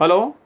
Hello?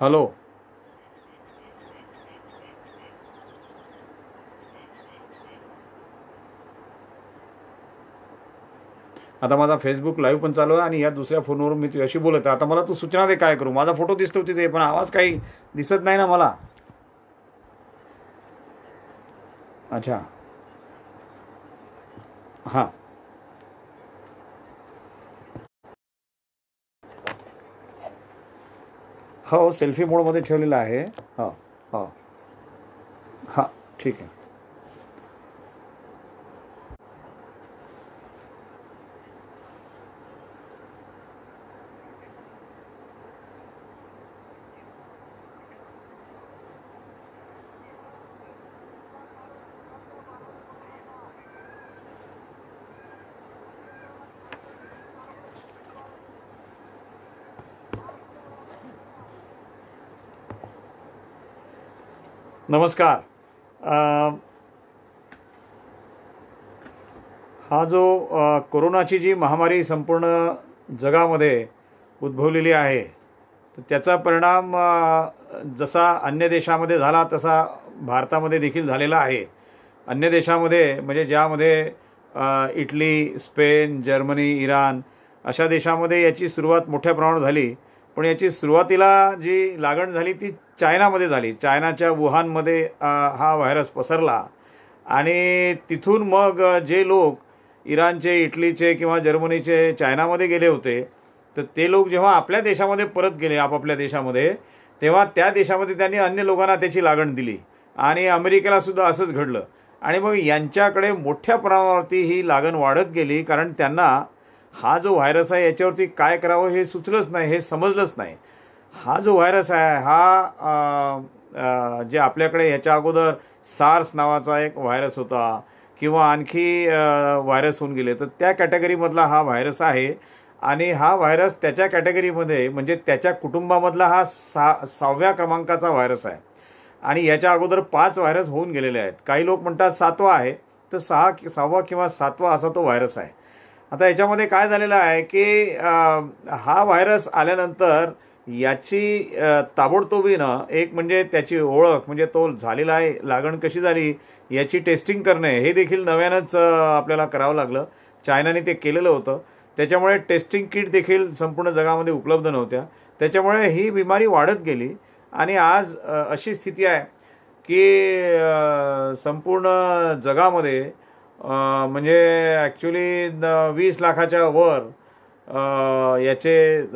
Hello आता माझा Facebook live पण चालू आहे आणि या दुसऱ्या फोनवरून मी तुझ्याशी बोलत आहे आता मला तू सूचना दे काय करू माझा फोटो दिसतो तिथे पण आवाज काही दिसत नाही ना मला अच्छा हां हो सेल्फी मोडमध्ये ठेवलेला आहे हो हो हां ठीक आहे नमस्कार हा जो कोरोनाची जी महामारी संपूर्ण जगामध्ये उद्भवलेली आहे त्याचा परिणाम जसा अन्य देशामध्ये झाला तसा भारतामध्ये देखील झालेला आहे अन्य देशामध्ये म्हणजे ज्यामध्ये इटली स्पेन जर्मनी इराण अशा देशामध्ये याची सुरुवात मोठ्या प्रमाणात झाली पण याची सुरुवातीला जी लागण झाली ती चायनामध्ये झाली चायनाच्या वुहानमध्ये हा व्हायरस पसरला आणि तिथून मग जे लोक इराणचे इटलीचे किंवा जर्मनीचे चायनामध्ये गेले होते तर ते लोक जेव्हा आपल्या देशामध्ये परत गेले आपापल्या देशामध्ये तेव्हा त्या देशामध्ये त्यांनी अन्य लोकांना त्याची लागण दिली आणि अमेरिकेलासुद्धा असंच घडलं आणि मग यांच्याकडे मोठ्या प्रमाणावरती ही लागण वाढत गेली कारण त्यांना हा जो व्हायरस आहे याच्यावरती काय करावं हे सुचलंच नाही हे समजलंच नाही हा जो व्हायरस आहे हा जे आपल्याकडे ह्याच्या अगोदर सार्स नावाचा एक व्हायरस होता किंवा आणखी व्हायरस होऊन गेले तर त्या कॅटेगरीमधला हा व्हायरस आहे आणि हा व्हायरस त्याच्या कॅटेगरीमध्ये म्हणजे त्याच्या कुटुंबामधला हा सा सहाव्या क्रमांकाचा व्हायरस आहे आणि याच्या अगोदर पाच व्हायरस होऊन गेलेले आहेत काही लोक म्हणतात सातवा आहे तर सहा सहावा किंवा सातवा असा तो व्हायरस आहे आता याच्यामध्ये काय झालेलं आहे की हा व्हायरस आल्यानंतर याची ताबडतोबीनं एक म्हणजे त्याची ओळख म्हणजे तो झालेला आहे लागण कशी झाली याची टेस्टिंग करणे हे देखील नव्यानंच आपल्याला करावं लागलं चायनाने ते केलेलं होतं त्याच्यामुळे टेस्टिंग किट देखील संपूर्ण जगामध्ये उपलब्ध नव्हत्या त्याच्यामुळे ही बिमारी वाढत गेली आणि आज अशी स्थिती आहे की संपूर्ण जगामध्ये म्हणजे ॲक्च्युली वीस लाखाच्या वर याचे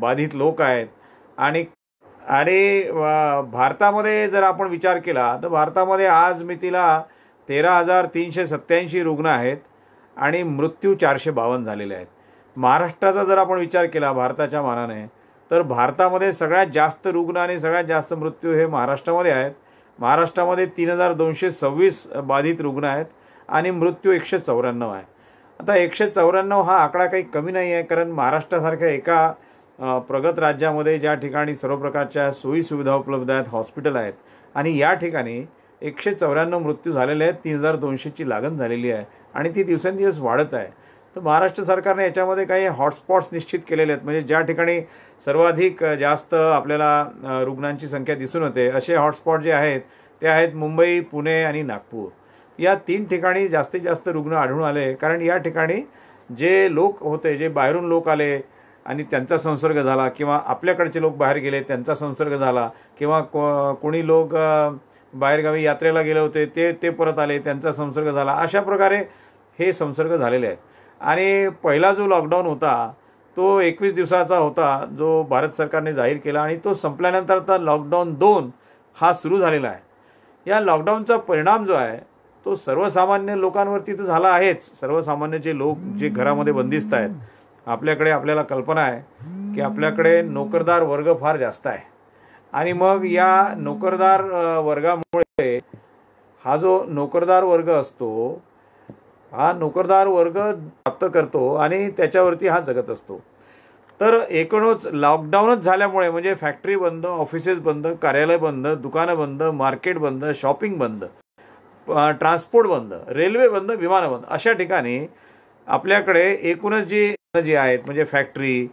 बाधित लोक आहेत आणि आणि भारतामध्ये जर आपण विचार केला तर भारतामध्ये आज मितीला तेरा हजार तीनशे सत्त्याऐंशी रुग्ण आहेत आणि मृत्यू चारशे बावन्न झालेले आहेत महाराष्ट्राचा जर आपण विचार केला भारताच्या मानाने तर भारतामध्ये सगळ्यात जास्त रुग्ण आणि सगळ्यात जास्त मृत्यू हे महाराष्ट्रामध्ये आहेत महाराष्ट्रामध्ये तीन हजार दोनशे सव्वीस बाधित रुग्ण आहेत आणि मृत्यू एकशे चौऱ्याण्णव आहे आता एकशे चौऱ्याण्णव हा आकडा काही कमी नाही आहे कारण महाराष्ट्रासारख्या एका प्रगत राज्यामध्ये ज्या ठिकाणी सर्व प्रकारच्या सोयीसुविधा उपलब्ध आहेत हॉस्पिटल आहेत आणि या ठिकाणी एकशे चौऱ्याण्णव मृत्यू झालेले आहेत तीन हजार दोनशेची लागण झालेली आहे आणि ती दिवसेंदिवस वाढत आहे तर महाराष्ट्र सरकारने याच्यामध्ये काही हॉटस्पॉट्स निश्चित केलेले आहेत म्हणजे ज्या ठिकाणी सर्वाधिक जास्त आपल्याला रुग्णांची संख्या दिसून होते असे हॉटस्पॉट जे आहेत ते आहेत मुंबई पुणे आणि नागपूर या तीन ठिकाणी जास्तीत जास्त रुग्ण आढळून आले कारण या ठिकाणी जे लोक होते जे बाहेरून लोक आले आणि त्यांचा संसर्ग झाला किंवा आपल्याकडचे लोक बाहेर गेले त्यांचा संसर्ग झाला किंवा को कोणी लोक बाहेरगावी यात्रेला गेले होते ते ते परत आले त्यांचा संसर्ग झाला अशा प्रकारे हे संसर्ग झालेले आहेत आणि पहिला जो लॉकडाऊन होता तो एकवीस दिवसाचा होता जो भारत सरकारने जाहीर केला आणि तो संपल्यानंतर आता लॉकडाऊन दोन हा सुरू झालेला आहे या लॉकडाऊनचा परिणाम जो आहे तो सर्वसामान्य लोकांवरती तर झाला आहेच सर्वसामान्य जे लोक जे घरामध्ये बंदिस्त आहेत आपल्याकडे आपल्याला कल्पना आहे की आपल्याकडे नोकरदार वर्ग फार जास्त आहे आणि मग या नोकरदार वर्गामुळे हा जो नोकरदार वर्ग असतो हा नोकरदार वर्ग प्राप्त करतो आणि त्याच्यावरती हा जगत असतो तर एकूणच लॉकडाऊनच झाल्यामुळे म्हणजे फॅक्टरी बंद ऑफिसेस बंद कार्यालय बंद दुकानं बंद मार्केट बंद शॉपिंग बंद ट्रान्सपोर्ट बंद रेल्वे बंद विमानं बंद अशा ठिकाणी आपल्याकडे एकूणच जी जी आहेत म्हणजे फॅक्टरी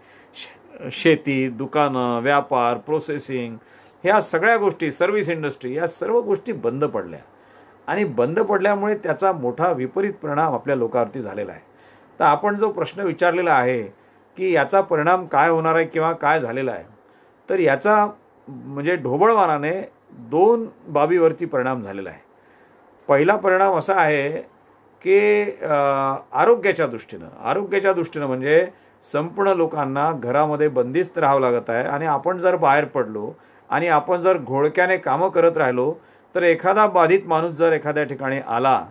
शेती दुकानं व्यापार प्रोसेसिंग ह्या सगळ्या गोष्टी सर्व्हिस इंडस्ट्री या सर्व गोष्टी बंद पडल्या आणि बंद पडल्यामुळे त्याचा मोठा विपरीत परिणाम आपल्या लोकांवरती झालेला आहे तर आपण जो प्रश्न विचारलेला आहे की याचा परिणाम काय होणार आहे किंवा काय झालेला आहे तर याचा म्हणजे ढोबळमानाने दोन बाबीवरती परिणाम झालेला आहे पहिला परिणाम असा आहे की आरोग्याच्या दृष्टीनं आरोग्याच्या दृष्टीनं म्हणजे संपूर्ण लोकांना घरामध्ये बंदिस्त राहावं लागत आहे आणि आपण जर बाहेर पडलो आणि आपण जर घोळक्याने कामं करत राहिलो तर एखादा बाधित माणूस जर एखाद्या ठिकाणी आला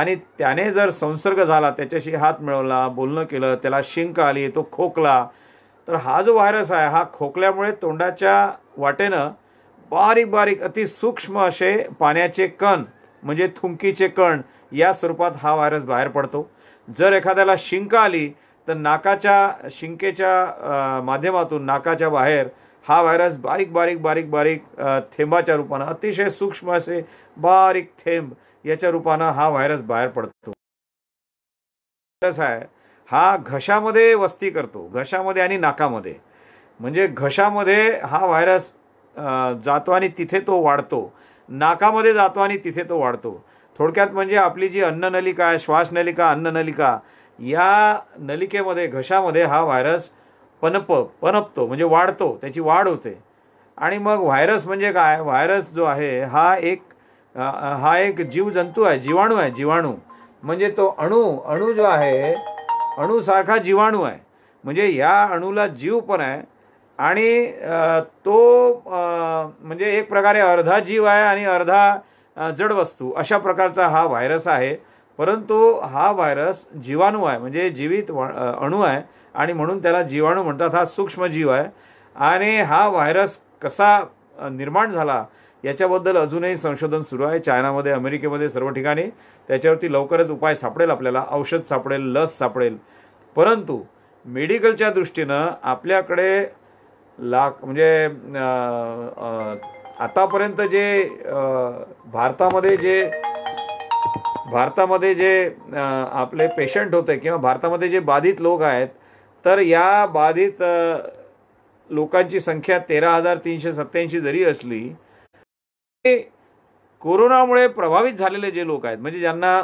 आणि त्याने जर संसर्ग झाला त्याच्याशी हात मिळवला बोलणं केलं त्याला शिंक आली तो खोकला तर हा जो व्हायरस आहे हा खोकल्यामुळे तोंडाच्या वाटेनं बारीक बारीक अतिसूक्ष्म असे पाण्याचे कण म्हणजे थुंकीचे कण या स्वरूपात हा व्हायरस बाहेर पडतो जर एखाद्याला शिंक आली तर नाकाच्या शिंकेच्या माध्यमातून नाकाच्या बाहेर हा व्हायरस बारीक बारीक बारीक बारीक थेंबाच्या रूपानं अतिशय सूक्ष्म असे बारीक थेंब याच्या रूपानं हा व्हायरस बाहेर पडतो व्हायरस आहे हा घशामध्ये वस्ती करतो घशामध्ये आणि नाकामध्ये म्हणजे घशामध्ये हा व्हायरस जातो आणि तिथे तो वाढतो नाकामध्ये जातो आणि तिथे तो वाढतो थोडक्यात म्हणजे आपली जी अन्ननलिका श्वासनलिका अन्ननलिका या नलिकेमध्ये घशामध्ये हा व्हायरस पनप पनपतो म्हणजे वाढतो त्याची वाढ होते आणि मग व्हायरस म्हणजे काय व्हायरस जो आहे हा एक हा एक जीवजंतू आहे जीवाणू आहे जीवाणू म्हणजे तो अणू अणू जो आहे अणूसारखा जीवाणू आहे म्हणजे या अणूला जीव पण आहे आणि तो म्हणजे एक प्रकारे अर्धा जीव आहे आणि अर्धा जड वस्तू अशा प्रकारचा हा व्हायरस आहे परंतु हा व्हायरस जीवाणू आहे म्हणजे जीवित अणू आहे आणि म्हणून त्याला जीवाणू म्हणतात हा सूक्ष्मजीव आहे आणि हा व्हायरस कसा निर्माण झाला याच्याबद्दल अजूनही संशोधन सुरू आहे चायनामध्ये अमेरिकेमध्ये सर्व ठिकाणी त्याच्यावरती लवकरच उपाय सापडेल आपल्याला औषध सापडेल लस सापडेल परंतु मेडिकलच्या दृष्टीनं आपल्याकडे लाख म्हणजे आतापर्यंत जे भारतामध्ये जे भारतामध्ये जे आपले पेशंट होते किंवा भारतामध्ये जे बाधित लोक आहेत तर या बाधित लोकांची संख्या तेरा हजार तीनशे सत्त्याऐंशी जरी असली कोरोनामुळे प्रभावित झालेले जे लोक आहेत म्हणजे ज्यांना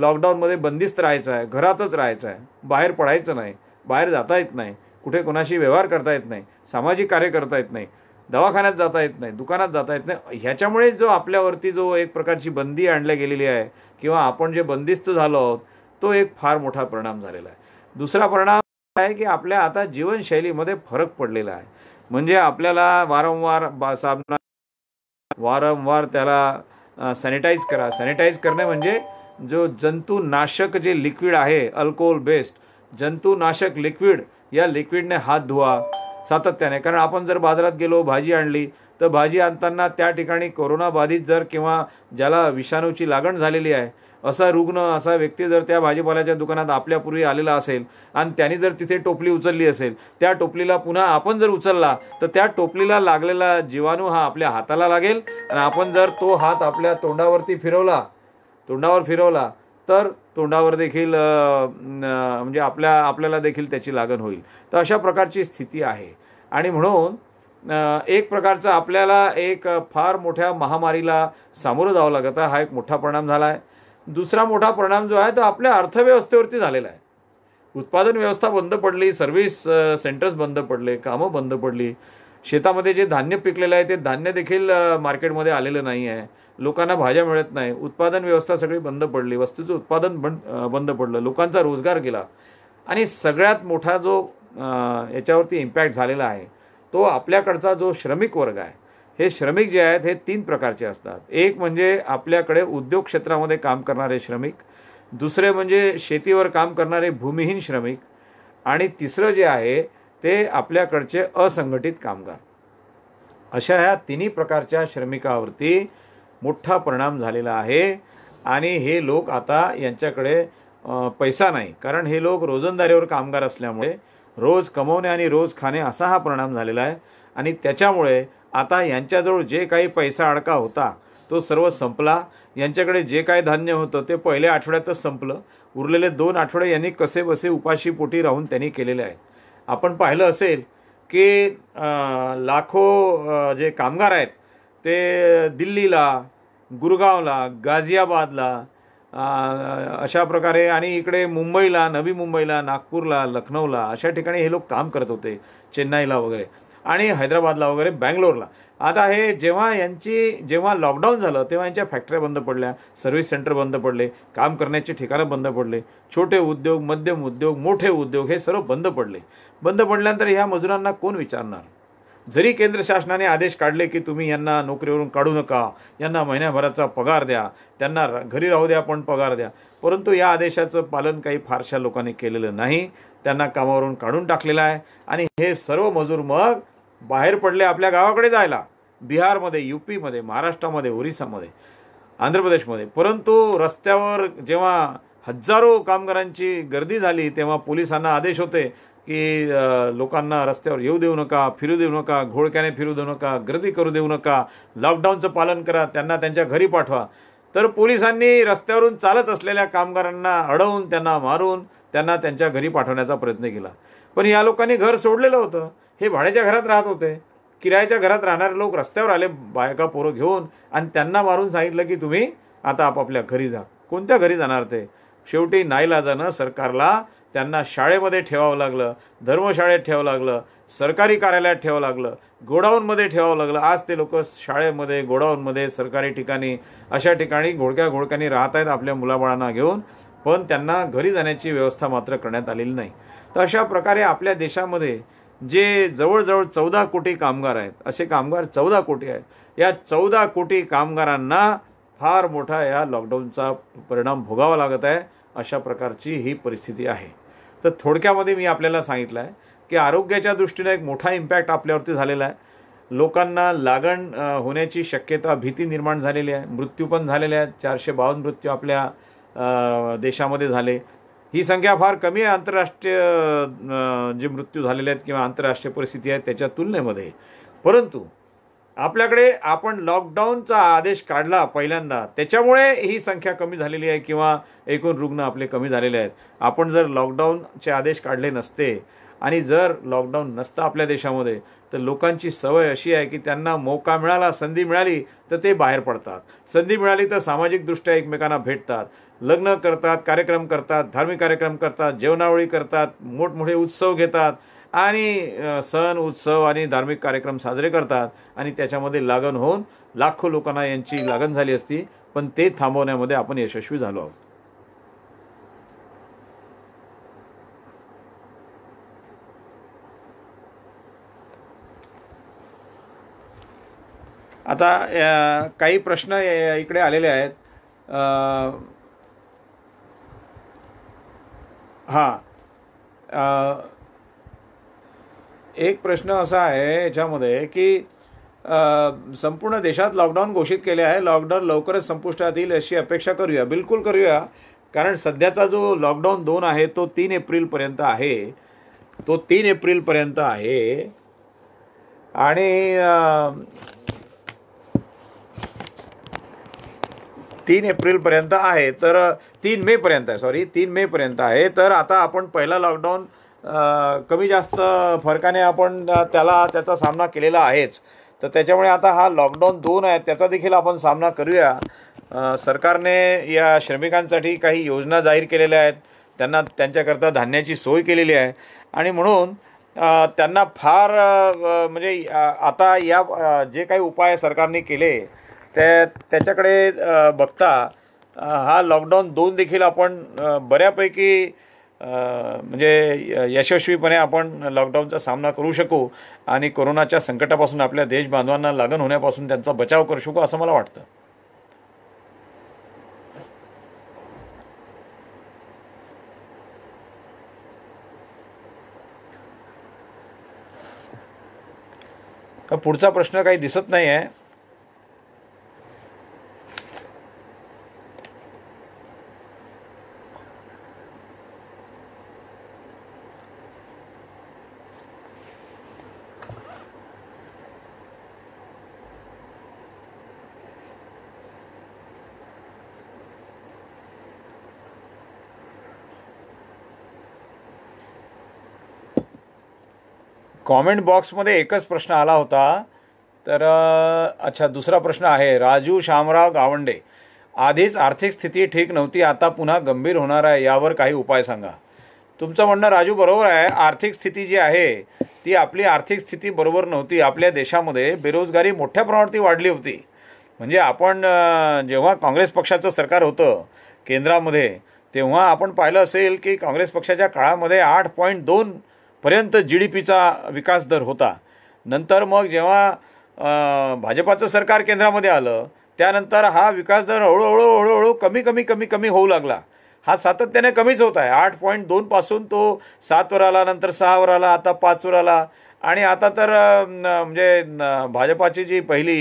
लॉकडाऊनमध्ये बंदिस्त राहायचं आहे घरातच राहायचं आहे बाहेर पडायचं नाही बाहेर जाता येत नाही कुठे कोणाशी व्यवहार करता येत नाही सामाजिक कार्य करता येत नाही दवाखान्यात जाता येत नाही दुकानात जाता येत नाही ह्याच्यामुळे जो आपल्यावरती जो एक प्रकारची बंदी आणल्या गेलेली आहे किंवा आपण जे बंदिस्त झालो आहोत तो एक फार मोठा परिणाम झालेला आहे दुसरा परिणाम आहे की आपल्या आता जीवनशैलीमध्ये फरक पडलेला आहे म्हणजे आपल्याला वारंवार बा साबणा वारंवार त्याला सॅनिटाईज करा सॅनिटाईज करणे म्हणजे जो जंतुनाशक जे लिक्विड आहे अल्कोहोल बेस्ड जंतुनाशक लिक्विड या लिक्विडने हात धुवा सातत्याने कारण आपण जर बाजारात गेलो भाजी आणली तर भाजी आणताना त्या ठिकाणी कोरोनाबाधित जर किंवा ज्याला विषाणूची लागण झालेली आहे असा रुग्ण असा व्यक्ती जर त्या भाजीपाल्याच्या दुकानात आपल्यापूर्वी आलेला असेल आणि त्यांनी जर तिथे टोपली उचलली असेल त्या टोपलीला पुन्हा आपण जर उचलला तर त्या टोपलीला लागलेला जीवाणू हा आपल्या हाताला लागेल आणि आपण जर तो हात आपल्या तोंडावरती फिरवला तोंडावर फिरवला तर तोंडावर देखील म्हणजे आपल्या आपल्याला देखील त्याची लागण होईल तर अशा प्रकारची स्थिती आहे आणि म्हणून एक प्रकारचा आपल्याला एक फार मोठ्या महामारीला सामोरं जावं लागत आहे हा एक मोठा परिणाम झाला आहे दुसरा मोठा परिणाम जो आहे तो आपल्या अर्थव्यवस्थेवरती झालेला आहे उत्पादन व्यवस्था बंद पडली सर्व्हिस सेंटर्स बंद पडले कामं बंद पडली शेतामध्ये जे धान्य पिकलेलं आहे ते धान्य देखील मार्केटमध्ये आलेलं नाही आहे लोकांना भाज्या मिळत नाही उत्पादन व्यवस्था सगळी बंद पडली वस्तूचं उत्पादन बंद बंद पडलं लोकांचा रोजगार गेला आणि सगळ्यात मोठा जो याच्यावरती इम्पॅक्ट झालेला आहे तो आपल्याकडचा जो श्रमिक वर्ग आहे हे श्रमिक जे आहेत हे तीन प्रकारचे असतात एक म्हणजे आपल्याकडे उद्योग क्षेत्रामध्ये काम करणारे श्रमिक दुसरे म्हणजे शेतीवर काम करणारे भूमिहीन श्रमिक आणि तिसरं जे आहे ते आपल्याकडचे असंघटित कामगार अशा ह्या तिन्ही प्रकारच्या श्रमिकावरती मोठा परिणाम झालेला आहे आणि हे लोक आता यांच्याकडे पैसा नाही कारण हे लोक रोजंदारीवर कामगार असल्यामुळे रोज कमवणे आणि रोज खाणे असा हा परिणाम झालेला आहे आणि त्याच्यामुळे आता यांच्याजवळ जे काही पैसा अडका होता तो सर्व संपला यांच्याकडे जे काय धान्य होतं ते पहिल्या आठवड्यातच संपलं उरलेले दोन आठवडे यांनी कसे बसे उपाशी पोटी राहून त्यांनी केलेले आहे आपण पाहिलं असेल की लाखो जे कामगार आहेत ते दिल्लीला गुरगावला गाझियाबादला अशा प्रकारे आणि इकडे मुंबईला नवी मुंबईला नागपूरला लखनौला अशा ठिकाणी हे लोक काम करत होते चेन्नईला वगैरे आणि हैदराबादला वगैरे बँगलोरला आता हे जेव्हा यांची जेव्हा लॉकडाऊन झालं तेव्हा यांच्या फॅक्टऱ्या बंद पडल्या सर्व्हिस सेंटर बंद पडले काम करण्याचे ठिकाणं बंद पडले छोटे उद्योग मध्यम उद्योग मोठे उद्योग हे सर्व बंद पडले बंद पडल्यानंतर ह्या मजुरांना कोण विचारणार जरी केंद्र शासनाने आदेश काढले की तुम्ही यांना नोकरीवरून काढू नका यांना महिन्याभराचा पगार द्या त्यांना घरी राहू द्या पण पगार द्या परंतु या आदेशाचं पालन काही फारशा लोकांनी केलेलं नाही त्यांना कामावरून काढून टाकलेलं आहे आणि हे सर्व मजूर मग बाहेर पडले आपल्या गावाकडे जायला बिहारमध्ये यू पीमध्ये महाराष्ट्रामध्ये ओरिसामध्ये आंध्र प्रदेशमध्ये परंतु रस्त्यावर जेव्हा हजारो कामगारांची गर्दी झाली तेव्हा पोलिसांना आदेश होते की लोकांना रस्त्यावर येऊ देऊ नका फिरू देऊ नका घोळक्याने फिरू देऊ नका गर्दी करू देऊ नका लॉकडाऊनचं पालन करा त्यांना त्यांच्या घरी पाठवा तर पोलिसांनी रस्त्यावरून चालत असलेल्या कामगारांना अडवून त्यांना मारून त्यांना त्यांच्या घरी पाठवण्याचा प्रयत्न केला पण या लोकांनी घर सोडलेलं होतं हे भाड्याच्या घरात राहत होते किरायाच्या घरात राहणारे लोक रस्त्यावर आले बायका पोरं घेऊन आणि त्यांना मारून सांगितलं की तुम्ही आता आपापल्या घरी जा कोणत्या घरी जाणार ते शेवटी नाईलाजानं सरकारला त्यांना शाळेमध्ये ठेवावं लागलं धर्मशाळेत ठेवावं लागलं सरकारी कार्यालयात ठेवावं लागलं गोडाऊनमध्ये ठेवावं लागलं आज ते लोक शाळेमध्ये गोडाऊनमध्ये सरकारी ठिकाणी अशा ठिकाणी घोडक्या घोडक्यांनी राहत आहेत आपल्या मुलाबाळांना घेऊन पण त्यांना घरी जाण्याची व्यवस्था मात्र करण्यात आलेली नाही तर अशा प्रकारे आपल्या देशामध्ये जे जवळजवळ चौदा कोटी कामगार आहेत असे कामगार चौदा कोटी आहेत या चौदा कोटी कामगारांना फार मोठा या लॉकडाऊनचा परिणाम भोगावा लागत आहे अशा प्रकारची ही परिस्थिती आहे तर थोडक्यामध्ये मी आपल्याला सांगितलं आहे की आरोग्याच्या दृष्टीनं एक मोठा इम्पॅक्ट आपल्यावरती झालेला आहे लोकांना लागण होण्याची शक्यता भीती निर्माण झालेली आहे मृत्यू पण झालेले आहेत चारशे बावन्न मृत्यू आपल्या देशामध्ये झाले ही संख्या फार कमी आहे आंतरराष्ट्रीय जे मृत्यू झालेले आहेत किंवा आंतरराष्ट्रीय परिस्थिती आहे त्याच्या तुलनेमध्ये परंतु आपल्याकडे आपण लॉकडाऊनचा आदेश काढला पहिल्यांदा त्याच्यामुळे ही संख्या कमी झालेली आहे किंवा एकूण रुग्ण आपले कमी झालेले आहेत आपण जर लॉकडाऊनचे आदेश काढले नसते आणि जर लॉकडाऊन नसतं आपल्या देशामध्ये तर लोकांची सवय अशी आहे की त्यांना मौका मिळाला संधी मिळाली तर ते बाहेर पडतात संधी मिळाली तर सामाजिकदृष्ट्या एकमेकांना भेटतात लग्न करतात कार्यक्रम करतात धार्मिक कार्यक्रम करतात जेवणावळी करतात मोठमोठे उत्सव घेतात आणि सण उत्सव आणि धार्मिक कार्यक्रम साजरे करतात आणि त्याच्यामध्ये लागण होऊन लाखो लोकांना यांची लागण झाली असती पण ते थांबवण्यामध्ये आपण यशस्वी झालो आहोत आता काही प्रश्न इकडे आलेले आहेत हां एक प्रश्न असा आहे याच्यामध्ये की संपूर्ण देशात लॉकडाऊन घोषित केले आहे लॉकडाऊन लवकरच संपुष्टात येईल अशी अपेक्षा करूया बिलकुल करूया कारण सध्याचा जो लॉकडाऊन दोन आहे तो तीन एप्रिलपर्यंत आहे तो तीन एप्रिलपर्यंत आहे आणि तीन एप्रिलपर्यंत आहे तर तीन मेपर्यंत आहे सॉरी तीन मेपर्यंत आहे तर आता आपण पहिला लॉकडाऊन कमी जास्त फरकाने आपण त्याला त्याचा सामना केलेला आहेच तर त्याच्यामुळे आता हा लॉकडाऊन दोन आहे त्याचा देखील आपण सामना करूया सरकारने या श्रमिकांसाठी काही योजना जाहीर केलेल्या आहेत त्यांना त्यांच्याकरता धान्याची सोय केलेली आहे आणि म्हणून त्यांना फार म्हणजे आता या जे काही उपाय सरकारने केले त्या त्याच्याकडे बघता हा लॉकडाऊन दोन देखील आपण बऱ्यापैकी म्हणजे यशस्वीपणे आपण लॉकडाऊनचा सामना करू शकू आणि कोरोनाच्या संकटापासून आपल्या देश बांधवांना लागण होण्यापासून त्यांचा बचाव करू शकू असं मला वाटतं पुढचा प्रश्न काही दिसत नाही आहे कॉमेंट बॉक्समध्ये एकच प्रश्न आला होता तर अच्छा दुसरा प्रश्न आहे राजू शामराव गावंडे आधीच आर्थिक स्थिती ठीक नव्हती आता पुन्हा गंभीर होणार आहे यावर काही उपाय सांगा तुमचं म्हणणं राजू बरोबर आहे आर्थिक स्थिती जी आहे ती आपली आर्थिक स्थिती बरोबर नव्हती आपल्या देशामध्ये बेरोजगारी मोठ्या प्रमाणात वाढली होती म्हणजे आपण जेव्हा काँग्रेस पक्षाचं सरकार होतं केंद्रामध्ये तेव्हा आपण पाहिलं असेल की काँग्रेस पक्षाच्या काळामध्ये आठ पॉईंट दोन पर्यंत जी डी पीचा विकास दर होता नंतर मग जेव्हा भाजपाचं सरकार केंद्रामध्ये आलं त्यानंतर हा विकास दर हळूहळू हळूहळू कमी कमी कमी कमी होऊ लागला हा सातत्याने कमीच होत आहे आठ पॉईंट दोनपासून तो सातवर आला नंतर सहावर आला आता पाचवर आला आणि आता तर म्हणजे भाजपाची जी पहिली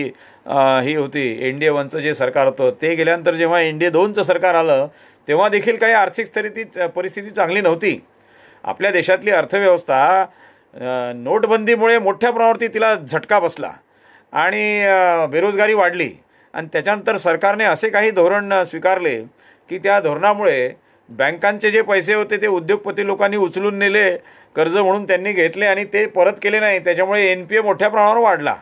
ही होती एन डी ए वनचं जे सरकार होतं ते गेल्यानंतर जेव्हा एन डी ए दोनचं सरकार आलं तेव्हा देखील काही आर्थिक स्थिती परिस्थिती चांगली नव्हती आपल्या देशातली अर्थव्यवस्था नोटबंदीमुळे मोठ्या प्रमाणावरती तिला झटका बसला आणि बेरोजगारी वाढली आणि त्याच्यानंतर सरकारने असे काही धोरण स्वीकारले की त्या धोरणामुळे बँकांचे जे पैसे होते ते उद्योगपती लोकांनी उचलून नेले कर्ज म्हणून त्यांनी घेतले आणि ते परत केले नाही त्याच्यामुळे एन पी ए मोठ्या प्रमाणावर वाढला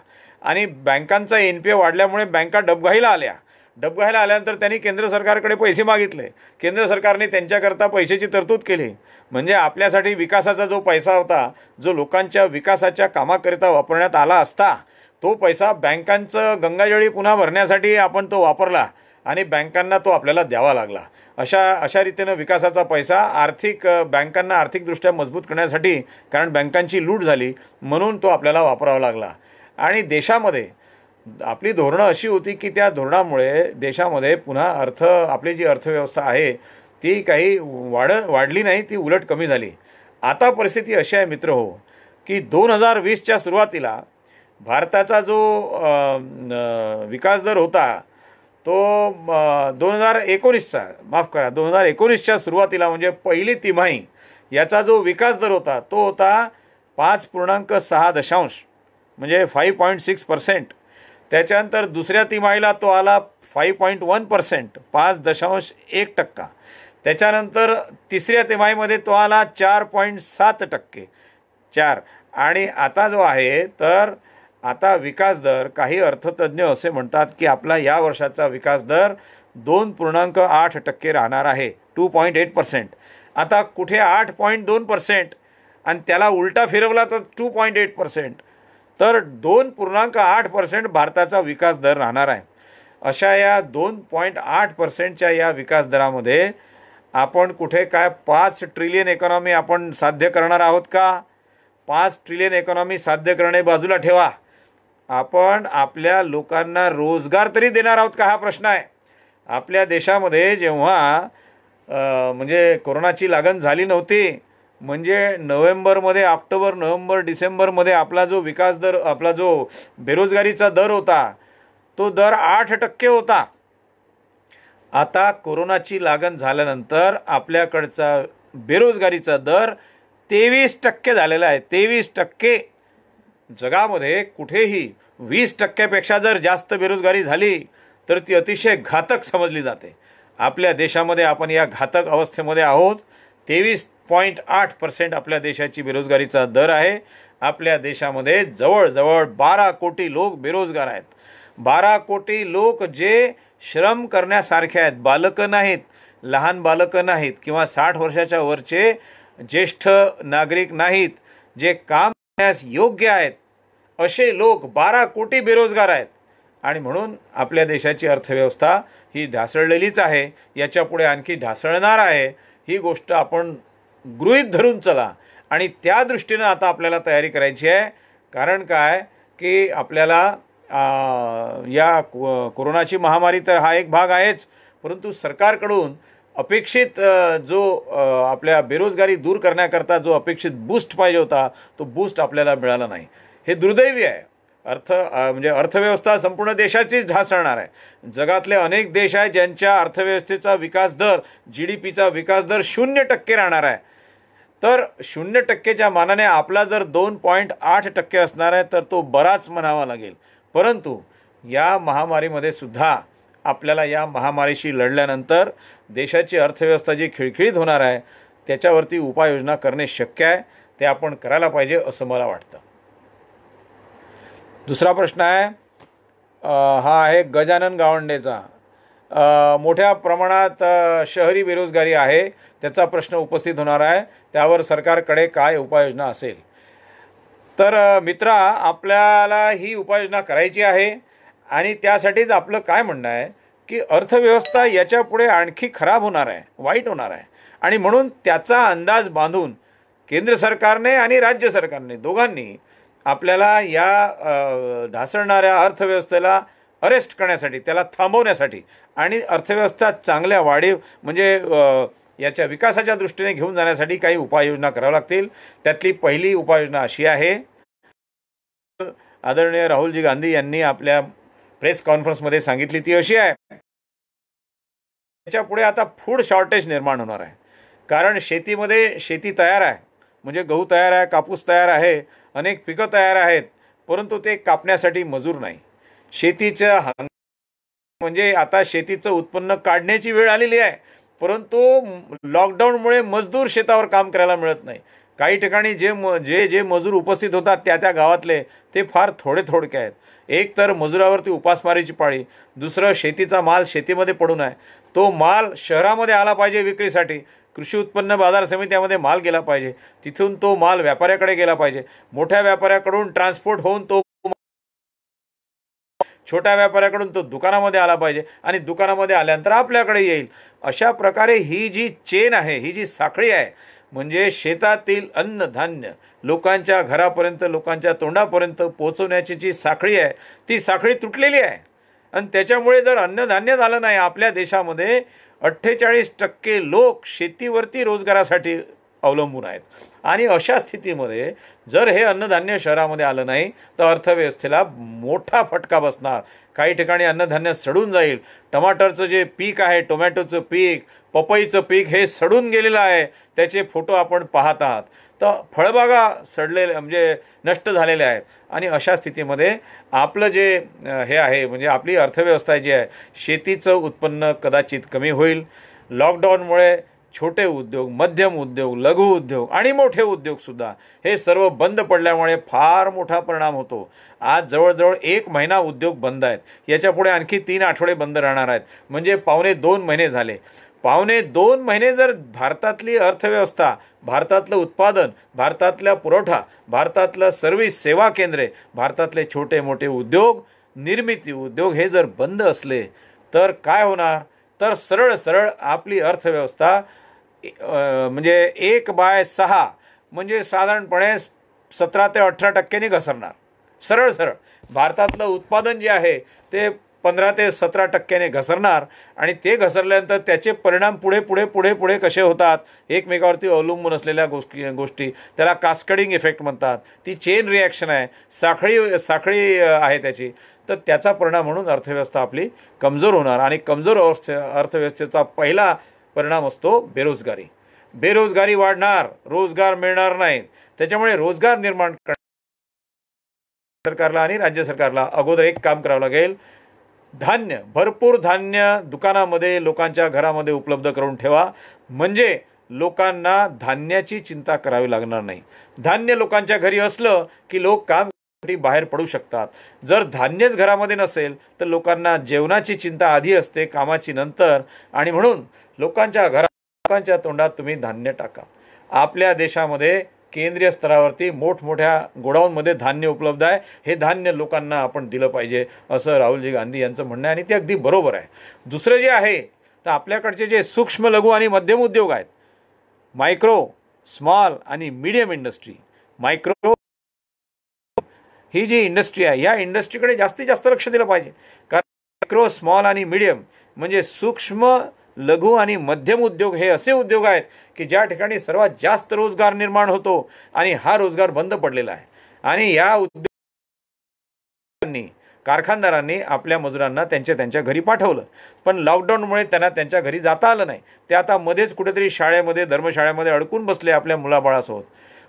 आणि बँकांचा एन पी ए वाढल्यामुळे बँका डबघाईला आल्या डब आल्यानंतर त्यांनी केंद्र सरकारकडे पैसे मागितले केंद्र सरकारने त्यांच्याकरता पैशाची तरतूद केली म्हणजे आपल्यासाठी विकासाचा जो पैसा होता जो लोकांच्या विकासाच्या कामाकरिता वापरण्यात आला असता तो पैसा बँकांचं गंगाजळी पुन्हा भरण्यासाठी आपण तो वापरला आणि बँकांना तो आपल्याला द्यावा लागला अशा अशा रीतीनं विकासाचा पैसा आर्थिक बँकांना आर्थिकदृष्ट्या मजबूत करण्यासाठी कारण बँकांची लूट झाली म्हणून तो आपल्याला वापरावा लागला आणि देशामध्ये आपली धोरणं अशी होती की त्या धोरणामुळे देशामध्ये पुन्हा अर्थ आपली जी अर्थव्यवस्था आहे ती काही वाढ वाढली नाही ती उलट कमी झाली आता परिस्थिती अशी आहे मित्र हो की दोन हजार वीसच्या सुरुवातीला भारताचा जो विकास दर होता तो दोन हजार एकोणीसचा माफ करा दोन हजार एकोणीसच्या सुरुवातीला म्हणजे पहिली तिमाही याचा जो विकास दर होता तो होता पाच पूर्णांक सहा दशांश म्हणजे फाईव्ह पॉईंट सिक्स पर्सेंट त्याच्यानंतर दुसऱ्या तिमाहीला तो आला फाईव्ह पॉईंट वन पर्सेंट पाच दशांश एक टक्का त्याच्यानंतर तिसऱ्या तिमाहीमध्ये तो आला चार पॉईंट सात टक्के चार आणि आता जो आहे तर आता विकास दर काही अर्थतज्ज्ञ असे म्हणतात की आपला या वर्षाचा विकास दर दोन पूर्णांक आठ टक्के राहणार आहे टू पॉईंट एट पर्सेंट आता कुठे आठ पॉईंट दोन पर्सेंट आणि त्याला उलटा फिरवला तर टू पॉईंट एट पर्सेंट तर दोन पूर्णांक आठ पर्सेंट भारताचा विकास दर राहणार आहे अशा या दोन पॉईंट आठ पर्सेंटच्या या विकास दरामध्ये आपण कुठे काय पाच ट्रिलियन इकॉनॉमी आपण साध्य करणार आहोत का पाच ट्रिलियन इकॉनॉमी साध्य करणे बाजूला ठेवा आपण आपल्या लोकांना रोजगार तरी देणार आहोत का हा प्रश्न आहे आपल्या देशामध्ये जेव्हा म्हणजे कोरोनाची लागण झाली नव्हती म्हणजे नोव्हेंबरमध्ये ऑक्टोबर नोव्हेंबर डिसेंबरमध्ये आपला जो विकास दर आपला जो बेरोजगारीचा दर होता तो दर आठ टक्के होता आता कोरोनाची लागण झाल्यानंतर आपल्याकडचा बेरोजगारीचा दर तेवीस टक्के झालेला आहे तेवीस टक्के जगामध्ये कुठेही वीस टक्क्यापेक्षा जर जास्त बेरोजगारी झाली तर ती अतिशय घातक समजली जाते आपल्या देशामध्ये आपण या घातक अवस्थेमध्ये आहोत तेवीस पॉईंट आठ पर्सेंट आपल्या देशाची बेरोजगारीचा दर आहे आपल्या देशामध्ये जवळजवळ बारा कोटी लोक बेरोजगार आहेत बारा कोटी लोक जे श्रम करण्यासारखे आहेत बालकं नाहीत लहान बालकं नाहीत किंवा साठ वर्षाच्या वरचे ज्येष्ठ नागरिक नाहीत जे काम करण्यास योग्य आहेत असे लोक बारा कोटी बेरोजगार आहेत आणि म्हणून आपल्या देशाची अर्थव्यवस्था ही ढासळलेलीच आहे याच्यापुढे आणखी ढासळणार आहे ही गोष्ट आपण गृहित धरून चला आणि त्या दृष्टीनं आता आपल्याला तयारी करायची आहे कारण काय की आपल्याला या कोरोनाची महामारी तर हा एक भाग आहेच परंतु सरकारकडून अपेक्षित जो आपल्या बेरोजगारी दूर करण्याकरता जो अपेक्षित बूस्ट पाहिजे होता तो बूस्ट आपल्याला मिळाला नाही हे दुर्दैवी आहे अर्थ म्हणजे अर्थव्यवस्था संपूर्ण देशाचीच ढासळणार आहे जगातले अनेक देश आहेत ज्यांच्या अर्थव्यवस्थेचा विकास दर जी डी पीचा विकास दर शून्य टक्के राहणार आहे तर शून्य टक्केच्या मानाने आपला जर दोन पॉईंट आठ टक्के असणार आहे तर तो बराच म्हणावा लागेल परंतु या महामारीमध्ये सुद्धा आपल्याला या महामारीशी लढल्यानंतर देशाची अर्थव्यवस्था जी खिळखिळीत होणार आहे त्याच्यावरती उपाययोजना करणे शक्य आहे ते आपण करायला पाहिजे असं मला वाटतं दुसरा प्रश्न आहे हा आहे गजानन गावंडेचा मोठ्या प्रमाणात शहरी बेरोजगारी आहे त्याचा प्रश्न उपस्थित होणार आहे त्यावर सरकारकडे काय उपाययोजना असेल तर मित्रा आपल्याला ही उपाययोजना करायची आहे आणि त्यासाठीच आपलं काय म्हणणं आहे की अर्थव्यवस्था याच्यापुढे आणखी खराब होणार आहे वाईट होणार आहे आणि म्हणून त्याचा अंदाज बांधून केंद्र सरकारने आणि राज्य सरकारने दोघांनी आपल्याला या ढासळणाऱ्या अर्थव्यवस्थेला अरेस्ट करण्यासाठी त्याला थांबवण्यासाठी आणि अर्थव्यवस्था चांगल्या वाढीव म्हणजे याच्या विकासाच्या दृष्टीने घेऊन जाण्यासाठी काही उपाययोजना कराव्या लागतील त्यातली पहिली उपाययोजना अशी आहे आदरणीय राहुलजी गांधी यांनी आपल्या प्रेस कॉन्फरन्समध्ये सांगितली ती अशी आहे त्याच्यापुढे आता फूड शॉर्टेज निर्माण होणार आहे कारण शेतीमध्ये शेती तयार आहे म्हणजे गहू तयार आहे कापूस तयार आहे अनेक पिकं तयार आहेत परंतु ते कापण्यासाठी मजूर नाही शेतीच्या म्हणजे आता शेतीचं उत्पन्न काढण्याची वेळ आलेली आहे परंतु लॉकडाऊनमुळे मजदूर शेतावर काम करायला मिळत नाही काही ठिकाणी जे म जे जे मजूर उपस्थित होतात त्या त्या गावातले ते फार थोडे थोडके आहेत एक तर मजुरावरती उपासमारीची पाळी दुसरं शेतीचा माल शेतीमध्ये पडून आहे तो माल शहरामध्ये आला पाहिजे विक्रीसाठी कृषी उत्पन्न बाजार समित्यामध्ये माल गेला पाहिजे तिथून तो माल व्यापाऱ्याकडे गेला पाहिजे मोठ्या व्यापाऱ्याकडून ट्रान्सपोर्ट होऊन तो छोट्या व्यापाऱ्याकडून तो दुकानामध्ये आला पाहिजे आणि दुकानामध्ये आल्यानंतर आपल्याकडे येईल अशा प्रकारे ही जी चेन आहे ही जी साखळी आहे म्हणजे शेतातील अन्नधान्य लोकांच्या घरापर्यंत लोकांच्या तोंडापर्यंत पोचवण्याची जी साखळी आहे ती साखळी तुटलेली आहे आणि त्याच्यामुळे जर अन्नधान्य झालं नाही आपल्या देशामध्ये अठ्ठेचाळीस टक्के लोक शेतीवरती रोजगारासाठी अवलंबून आहेत आणि अशा स्थितीमध्ये जर हे अन्नधान्य शहरामध्ये आलं नाही तर अर्थव्यवस्थेला मोठा फटका बसणार काही ठिकाणी अन्नधान्य सडून जाईल टमाटरचं जे पीक आहे टोमॅटोचं पीक पपईचं पीक हे सडून गेलेलं आहे त्याचे फोटो आपण पाहत आहात तर फळबागा सडले म्हणजे नष्ट झालेले आहेत आणि अशा स्थितीमध्ये आपलं जे हे आहे म्हणजे आपली अर्थव्यवस्था जी आहे शेतीचं उत्पन्न कदाचित कमी होईल लॉकडाऊनमुळे छोटे उद्योग मध्यम उद्योग लघु उद्योग आणि मोठे उद्योगसुद्धा हे सर्व बंद पडल्यामुळे फार मोठा परिणाम होतो आज जवळजवळ एक महिना उद्योग बंद आहेत याच्यापुढे आणखी तीन आठवडे बंद राहणार आहेत म्हणजे पावणे दोन महिने झाले पावणे दोन महिने जर भारतातली अर्थव्यवस्था भारतातलं उत्पादन भारतातल्या पुरवठा भारतातलं सर्व्हिस सेवा केंद्रे भारतातले छोटे मोठे उद्योग निर्मिती उद्योग हे जर बंद असले तर काय होणार तर सरळ सरळ आपली अर्थव्यवस्था म्हणजे एक बाय सहा म्हणजे साधारणपणे सतरा ते अठरा टक्क्यांनी घसरणार सरळ सरळ भारतातलं उत्पादन जे आहे ते पंधरा ते सतरा टक्क्याने घसरणार आणि ते घसरल्यानंतर त्याचे परिणाम पुढे पुढे पुढे पुढे कसे होतात एकमेकावरती अवलंबून असलेल्या गोष्टी गोष्टी त्याला कास्कडिंग इफेक्ट म्हणतात ती चेन रिॲक्शन आहे साखळी साखळी आहे त्याची तर त्याचा परिणाम म्हणून अर्थव्यवस्था आपली कमजोर होणार आणि कमजोर अवस्थे अर्थव्यवस्थेचा पहिला परिणाम असतो बेरोजगारी बेरोजगारी वाढणार रोजगार मिळणार नाही त्याच्यामुळे रोजगार निर्माण सरकारला आणि राज्य सरकारला अगोदर एक काम करावं लागेल धान्य भरपूर धान्य दुकानामध्ये लोकांच्या घरामध्ये उपलब्ध करून ठेवा म्हणजे लोकांना धान्याची चिंता करावी लागणार नाही धान्य लोकांच्या घरी असलं की लोक काम बाहेर पडू शकतात जर धान्यच घरामध्ये नसेल तर लोकांना जेवणाची चिंता आधी असते कामाची नंतर आणि म्हणून लोकांच्या घरात लोकांच्या तोंडात तुम्ही धान्य टाका आपल्या देशामध्ये केंद्रीय स्तरावरती मोठमोठ्या गोडाऊनमध्ये धान्य उपलब्ध आहे हे धान्य लोकांना आपण दिलं पाहिजे असं राहुलजी गांधी यांचं म्हणणं आहे आणि ते अगदी बरोबर आहे दुसरं जे आहे तर आपल्याकडचे जे सूक्ष्म लघु आणि मध्यम उद्योग आहेत मायक्रो स्मॉल आणि मीडियम इंडस्ट्री मायक्रो ही जी इंडस्ट्री आहे या इंडस्ट्रीकडे जास्तीत जास्त लक्ष दिलं पाहिजे कारण मायक्रो स्मॉल आणि मीडियम म्हणजे सूक्ष्म लघु आणि मध्यम उद्योग हे असे उद्योग आहेत की ज्या ठिकाणी सर्वात जास्त रोजगार निर्माण होतो आणि हा रोजगार बंद पडलेला आहे आणि या उद्योगांनी कारखानदारांनी आपल्या मजुरांना त्यांच्या त्यांच्या घरी पाठवलं पण लॉकडाऊनमुळे त्यांना त्यांच्या घरी जाता आलं नाही ते आता मध्येच कुठेतरी शाळेमध्ये धर्मशाळेमध्ये अडकून बसले आपल्या मुलाबाळासोबत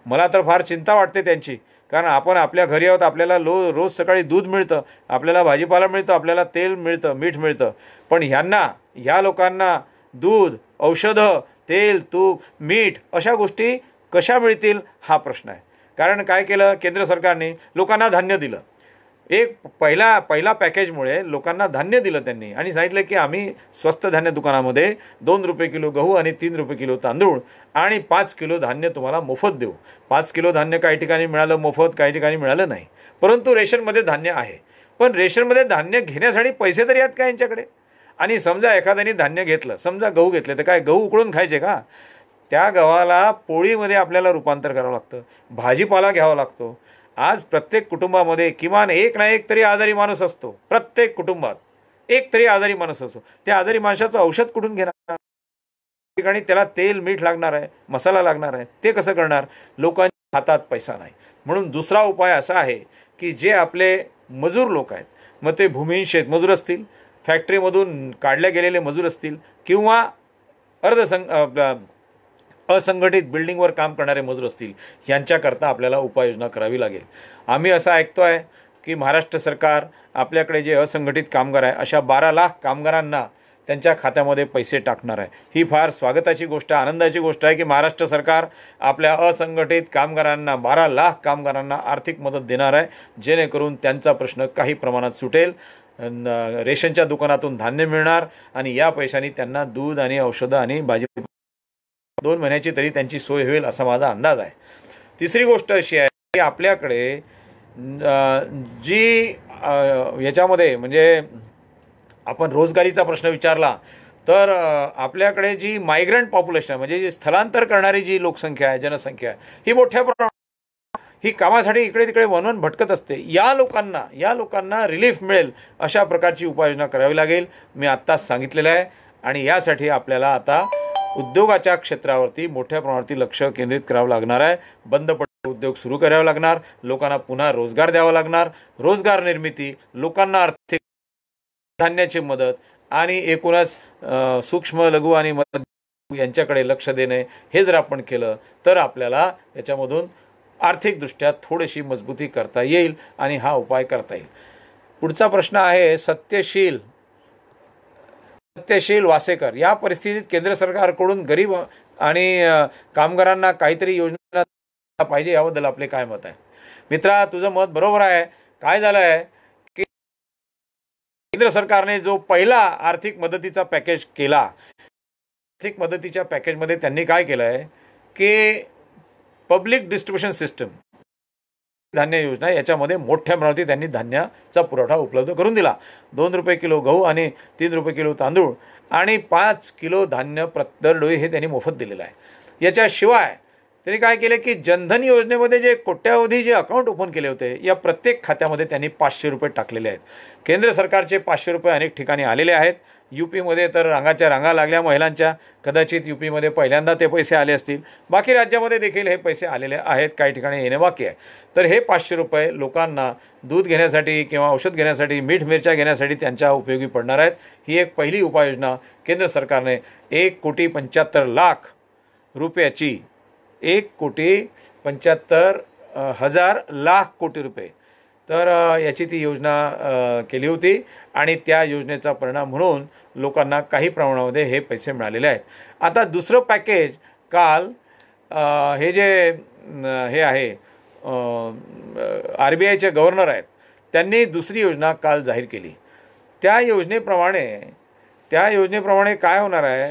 मला तर फार चिंता वाटते त्यांची कारण आपण आपल्या घरी आहोत आपल्याला लो रोज सकाळी दूध मिळतं आपल्याला भाजीपाला मिळतं आपल्याला तेल मिळतं मीठ मिळतं पण ह्यांना ह्या लोकांना दूध औषधं तेल तूप मीठ अशा गोष्टी कशा मिळतील हा प्रश्न आहे कारण काय केलं केंद्र सरकारने लोकांना धान्य दिलं एक पहिला पहिला पॅकेजमुळे लोकांना धान्य दिलं त्यांनी आणि सांगितलं की आम्ही स्वस्त धान्य दुकानामध्ये दोन रुपये किलो गहू आणि तीन रुपये किलो तांदूळ आणि पाच किलो धान्य तुम्हाला मोफत देऊ पाच किलो धान्य काही ठिकाणी मिळालं मोफत काही ठिकाणी मिळालं नाही परंतु रेशनमध्ये धान्य आहे पण रेशनमध्ये धान्य घेण्यासाठी पैसे तरी आहेत का यांच्याकडे आणि समजा एखाद्याने धान्य घेतलं समजा गहू घेतले तर काय गहू उकळून खायचे का त्या गव्हाला पोळीमध्ये आपल्याला रूपांतर करावं लागतं भाजीपाला घ्यावा लागतो आज प्रत्येक कुटुंबामध्ये किमान एक ना एक तरी आजारी माणूस असतो प्रत्येक कुटुंबात एक तरी आजारी माणूस असतो त्या आजारी माणसाचं औषध कुठून घेणार ठिकाणी त्याला तेल मीठ लागणार आहे मसाला लागणार आहे ते कसं करणार लोकांच्या हातात पैसा नाही म्हणून दुसरा उपाय असा आहे की जे आपले मजूर लोक आहेत मग ते भूमिहीन शेतमजूर असतील फॅक्टरीमधून काढले गेलेले मजूर असतील किंवा अर्धसंग असंघटित बिल्डिंगवर काम करणारे मजूर असतील यांच्याकरता आपल्याला उपाययोजना करावी लागेल आम्ही असं ऐकतो आहे की महाराष्ट्र सरकार आपल्याकडे जे असंघटित कामगार आहे अशा बारा लाख कामगारांना त्यांच्या खात्यामध्ये पैसे टाकणार आहे ही फार स्वागताची गोष्ट आनंदाची गोष्ट आहे की महाराष्ट्र सरकार आपल्या असंघटित कामगारांना बारा लाख कामगारांना आर्थिक मदत देणार आहे जेणेकरून त्यांचा प्रश्न काही प्रमाणात सुटेल रेशनच्या दुकानातून धान्य मिळणार आणि या पैशाने त्यांना दूध आणि औषधं आणि भाजी दोन महिन्याची तरी त्यांची सोय होईल असा माझा अंदाज आहे तिसरी गोष्ट अशी आहे की आपल्याकडे जी याच्यामध्ये म्हणजे आपण रोजगारीचा प्रश्न विचारला तर आपल्याकडे जी मायग्रंट पॉप्युलेशन म्हणजे जी स्थलांतर करणारी जी लोकसंख्या आहे जनसंख्या आहे ही मोठ्या प्रमाणात ही कामासाठी इकडे तिकडे वनवन भटकत असते या लोकांना या लोकांना रिलीफ मिळेल अशा प्रकारची उपाययोजना करावी लागेल मी आत्ताच सांगितलेलं आहे आणि यासाठी आपल्याला आता उद्योगाच्या क्षेत्रावरती मोठ्या प्रमाणावरती लक्ष केंद्रित करावं लागणार आहे बंद पड उद्योग सुरू करावे लागणार लोकांना पुन्हा रोजगार द्यावा लागणार रोजगार निर्मिती लोकांना आर्थिक धान्याची मदत आणि एकूणच सूक्ष्म लघु आणि मध्यम यांच्याकडे लक्ष देणे हे जर आपण केलं तर आपल्याला याच्यामधून आर्थिकदृष्ट्या थोडीशी मजबूती करता येईल आणि हा उपाय करता येईल पुढचा प्रश्न आहे सत्यशील सत्यशील वासेकर या परिस्थितीत केंद्र सरकारकडून गरीब आणि कामगारांना काहीतरी योजना पाहिजे याबद्दल आपले काय मत आहे मित्रा तुझं मत बरोबर आहे काय झालं आहे की केंद्र सरकारने जो पहिला आर्थिक मदतीचा पॅकेज केला आर्थिक मदतीच्या पॅकेजमध्ये त्यांनी काय केलं आहे की पब्लिक डिस्ट्रीब्युशन सिस्टम धान्य योजना याच्यामध्ये मोठ्या प्रमाणात त्यांनी धान्याचा पुरवठा उपलब्ध करून दिला दोन रुपये किलो गहू आणि तीन रुपये किलो तांदूळ आणि पाच किलो धान्य दरडोई हे त्यांनी मोफत दिलेलं आहे याच्याशिवाय त्यांनी काय केलं की जनधन योजनेमध्ये जे कोट्यावधी जे अकाउंट ओपन केले होते या प्रत्येक खात्यामध्ये त्यांनी पाचशे रुपये टाकलेले आहेत केंद्र सरकारचे पाचशे रुपये अनेक ठिकाणी आलेले आहेत यू पीमध्ये तर रांगाच्या रांगा लागल्या महिलांच्या कदाचित यू पीमध्ये पहिल्यांदा ते पैसे आले असतील बाकी राज्यामध्ये देखील हे पैसे आलेले आहेत काही ठिकाणी येणे बाकी आहे तर हे पाचशे रुपये लोकांना दूध घेण्यासाठी किंवा औषध घेण्यासाठी मीठ मिरच्या घेण्यासाठी त्यांच्या उपयोगी पडणार आहेत ही एक पहिली उपाययोजना केंद्र सरकारने एक कोटी पंच्याहत्तर लाख रुपयाची एक कोटी पंच्याहत्तर हजार लाख कोटी रुपये तर याची ती योजना केली होती आणि त्या योजनेचा परिणाम म्हणून लोकांना काही प्रमाणामध्ये हे पैसे मिळालेले आहेत आता दुसरं पॅकेज काल हे जे हे आहे आर बी आयचे गव्हर्नर आहेत त्यांनी दुसरी योजना काल जाहीर केली त्या योजनेप्रमाणे त्या योजनेप्रमाणे काय होणार आहे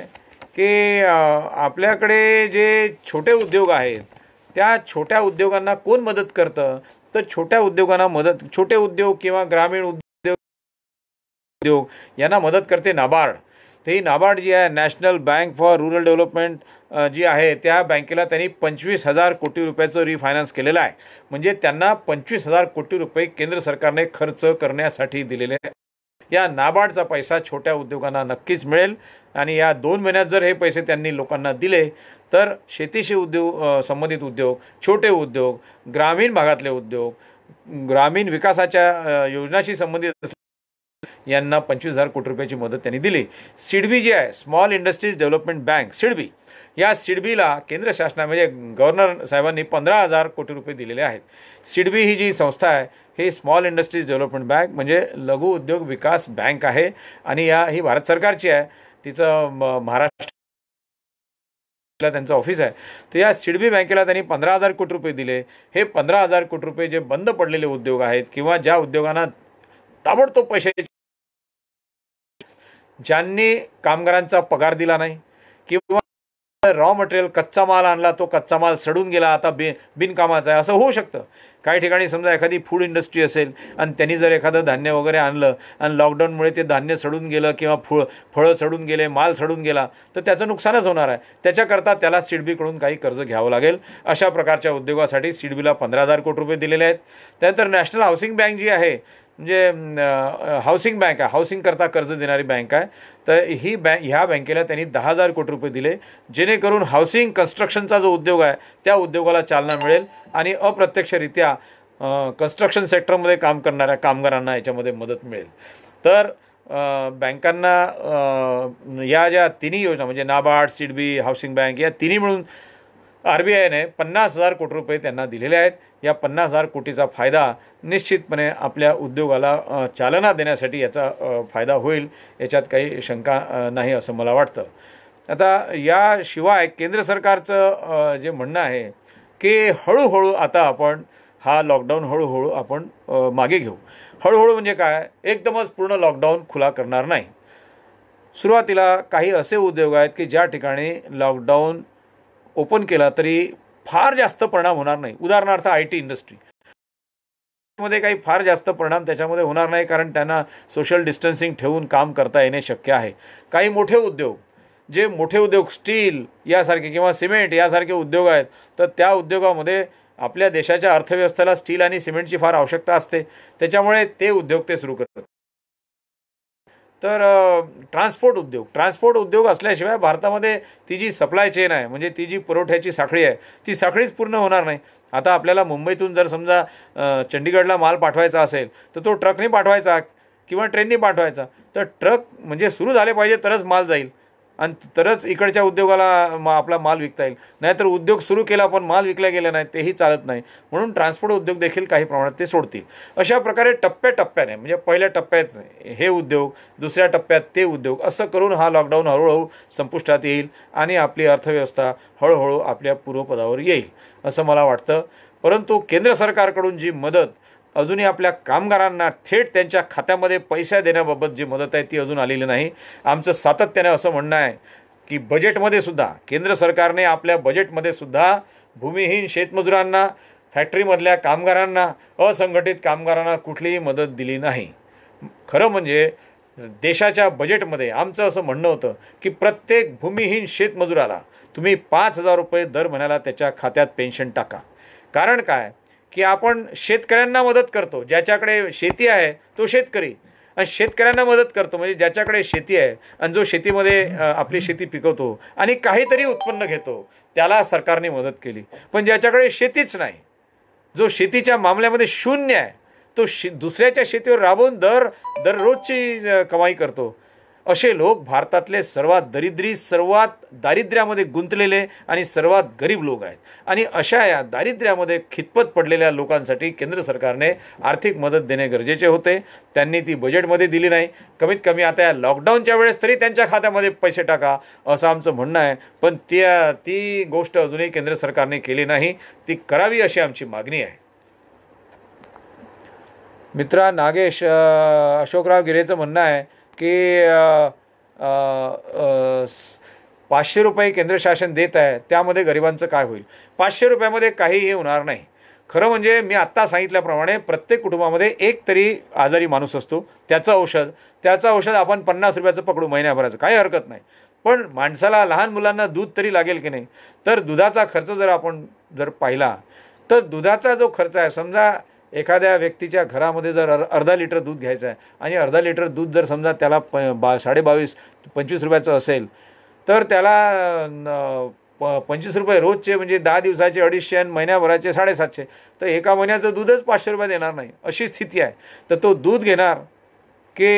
की आपल्याकडे जे छोटे उद्योग आहेत त्या छोट्या उद्योगांना कोण मदत करतं तर छोट्या उद्योगांना मदत छोटे उद्योग किंवा ग्रामीण उद्योग उद्योग यांना मदत करते नाबार्ड तर ही नाबार्ड जी आहे national bank for rural development जी आहे त्या बँकेला त्यांनी पंचवीस हजार कोटी रुपयाचं रिफायनान्स केलेलं आहे म्हणजे त्यांना पंचवीस हजार कोटी रुपये केंद्र सरकारने खर्च करण्यासाठी दिलेले आहे या नाबार्डचा पैसा छोट्या उद्योगांना नक्कीच मिळेल आणि या दोन महिन्यात जर हे पैसे त्यांनी लोकांना दिले तर शेतीशी उद्योग संबंधित उद्योग छोटे उद्योग ग्रामीण भागातले उद्योग ग्रामीण विकासाच्या योजनाशी संबंधित यांना पंचवीस हजार कोटी रुपयाची मदत त्यांनी दिली सिडबी जी आहे small industries development bank SIDBI या सिडबीला केंद्र शासना म्हणजे गव्हर्नर साहेबांनी पंधरा हजार कोटी रुपये दिलेले आहेत सिडबी ही जी संस्था आहे ही स्मॉल इंडस्ट्रीज डेव्हलपमेंट बँक म्हणजे लघु उद्योग विकास बँक आहे आणि या ही भारत सरकारची आहे तिचं महाराष्ट्र ला त्यांचं ऑफिस आहे तर या सिडबी बँकेला त्यांनी पंधरा हजार कोटी रुपये दिले हे पंधरा हजार कोटी रुपये जे बंद पडलेले उद्योग आहेत किंवा ज्या उद्योगांना ताबडतोब पैसे ज्यांनी कामगारांचा पगार दिला नाही किंवा रॉ मटेरियल कच्चा माल आणला तो कच्चा माल सडून गेला आता बे बिनकामाचा आहे असं होऊ शकतं काही ठिकाणी समजा एखादी फूड इंडस्ट्री असेल आणि त्यांनी जर एखादं धान्य वगैरे आणलं आणि लॉकडाऊनमुळे ते धान्य सडून गेलं किंवा फळ फळं सडून गेले माल सडून गेला तर त्याचं नुकसानच होणार आहे त्याच्याकरता त्याला सीडबीकडून काही कर्ज घ्यावं लागेल अशा प्रकारच्या उद्योगासाठी सीडबीला पंधरा हजार कोटी रुपये दिलेले आहेत त्यानंतर नॅशनल हाऊसिंग बँक जी आहे म्हणजे हाऊसिंग बँक आहे हाऊसिंगकरता कर्ज देणारी बँक आहे तर ही बँक ह्या बँकेला त्यांनी दहा हजार कोटी रुपये दिले जेणेकरून हाऊसिंग कन्स्ट्रक्शनचा जो उद्योग आहे त्या उद्योगाला चालना मिळेल आणि अप्रत्यक्षरित्या कन्स्ट्रक्शन सेक्टरमध्ये काम करणाऱ्या कामगारांना याच्यामध्ये मदत मिळेल तर बँकांना या ज्या तिन्ही योजना म्हणजे नाबार्ड सिडबी हाऊसिंग बँक या तिन्ही मिळून आर बी आयने पन्नास हजार कोटी रुपये त्यांना दिलेले आहेत या पन्नास हजार कोटीचा फायदा निश्चितपणे आपल्या उद्योगाला चालना देण्यासाठी याचा फायदा होईल याच्यात काही शंका नाही असं मला वाटतं आता याशिवाय केंद्र सरकारचं जे म्हणणं आहे की हळूहळू आता आपण हा लॉकडाऊन हळूहळू आपण मागे घेऊ हळूहळू म्हणजे काय एकदमच पूर्ण लॉकडाऊन खुला करणार नाही सुरुवातीला काही असे उद्योग आहेत की ज्या ठिकाणी लॉकडाऊन ओपन केला तरी फार जास्त परिणाम होणार नाही उदाहरणार्थ आय टी इंडस्ट्री मध्ये काही फार जास्त परिणाम त्याच्यामध्ये होणार नाही कारण त्यांना सोशल डिस्टन्सिंग ठेवून काम करता येणे शक्य आहे काही मोठे उद्योग जे मोठे उद्योग स्टील यासारखे किंवा सिमेंट यासारखे उद्योग आहेत तर त्या उद्योगामध्ये आपल्या देशाच्या अर्थव्यवस्थेला स्टील आणि सिमेंटची फार आवश्यकता असते त्याच्यामुळे ते उद्योग ते सुरू करतात तर ट्रान्सपोर्ट उद्योग ट्रान्सपोर्ट उद्योग असल्याशिवाय भारतामध्ये ती जी सप्लाय चेन आहे म्हणजे ती जी पुरवठ्याची साखळी आहे ती साखळीच पूर्ण होणार नाही आता आपल्याला मुंबईतून जर समजा चंडीगडला माल पाठवायचा असेल तर तो ट्रकने पाठवायचा किंवा ट्रेनने पाठवायचा तर ट्रक म्हणजे सुरू झाले पाहिजे तरच माल जाईल आणि तरच इकडच्या उद्योगाला मा आपला माल विकता येईल नाहीतर उद्योग सुरू केला पण माल विकला गेला नाही तेही चालत नाही म्हणून ट्रान्सपोर्ट उद्योग देखील काही प्रमाणात ते सोडतील अशा प्रकारे टप्प्याटप्प्याने म्हणजे पहिल्या टप्प्यात हे उद्योग दुसऱ्या टप्प्यात ते उद्योग असं करून हा लॉकडाऊन हळूहळू संपुष्टात येईल आणि आपली अर्थव्यवस्था हळूहळू आपल्या पूर्वपदावर येईल असं मला वाटतं परंतु केंद्र सरकारकडून जी मदत अजूनही आपल्या कामगारांना थेट त्यांच्या खात्यामध्ये पैसा देण्याबाबत जी मदत आहे ती अजून आलेली नाही आमचं सातत्याने असं म्हणणं आहे की बजेटमध्ये सुद्धा केंद्र सरकारने आपल्या बजेटमध्ये सुद्धा भूमिहीन शेतमजुरांना फॅक्टरीमधल्या कामगारांना असंघटित कामगारांना कुठलीही मदत दिली नाही खरं म्हणजे देशाच्या बजेटमध्ये आमचं असं म्हणणं होतं की प्रत्येक भूमिहीन शेतमजुराला तुम्ही पाच हजार रुपये दर महिन्याला त्याच्या खात्यात पेन्शन टाका कारण काय की आपण शेतकऱ्यांना मदत करतो ज्याच्याकडे शेती आहे तो शेतकरी आणि शेतकऱ्यांना मदत करतो म्हणजे ज्याच्याकडे शेती आहे आणि जो शेतीमध्ये आपली शेती पिकवतो आणि काहीतरी उत्पन्न घेतो त्याला सरकारने मदत केली पण ज्याच्याकडे शेतीच नाही जो शेतीच्या मामल्यामध्ये शून्य आहे तो शे दुसऱ्याच्या शेतीवर राबवून दर दररोजची कमाई करतो असे लोक भारतातले सर्वात दरिद्री सर्वात दारिद्र्यामध्ये गुंतलेले आणि सर्वात गरीब लोक आहेत आणि अशा या दारिद्र्यामध्ये खितपत पडलेल्या लोकांसाठी केंद्र सरकारने आर्थिक मदत देणे गरजेचे होते त्यांनी ती बजेटमध्ये दिली नाही कमीत कमी आता या लॉकडाऊनच्या वेळेस तरी त्यांच्या खात्यामध्ये पैसे टाका असं आमचं म्हणणं आहे पण त्या ती गोष्ट अजूनही केंद्र सरकारने केली नाही ती करावी अशी आमची मागणी आहे मित्रा नागेश अशोकराव गिरेचं म्हणणं आहे की पाचशे रुपये केंद्र शासन देत आहे त्यामध्ये गरिबांचं काय होईल पाचशे रुपयामध्ये काहीही होणार नाही खरं म्हणजे मी आत्ता सांगितल्याप्रमाणे प्रत्येक कुटुंबामध्ये एक तरी आजारी माणूस असतो त्याचं औषध त्याचं औषध आपण पन्नास रुपयाचं पकडू महिन्याभराचं काही हरकत नाही पण माणसाला लहान मुलांना दूध तरी लागेल की नाही तर दुधाचा खर्च जर आपण जर पाहिला तर दुधाचा जो खर्च आहे समजा एखाद्या व्यक्तीच्या घरामध्ये जर अर अर्धा लिटर दूध घ्यायचं आहे आणि अर्धा लिटर दूध जर समजा त्याला प बा साडेबावीस पंचवीस रुपयाचं असेल तर त्याला प पंचवीस रुपये रोजचे म्हणजे दहा दिवसाचे अडीचशे आणि महिन्याभराचे साडेसातशे तर एका महिन्याचं दूधच पाचशे रुपये देणार नाही अशी स्थिती आहे तर तो दूध घेणार की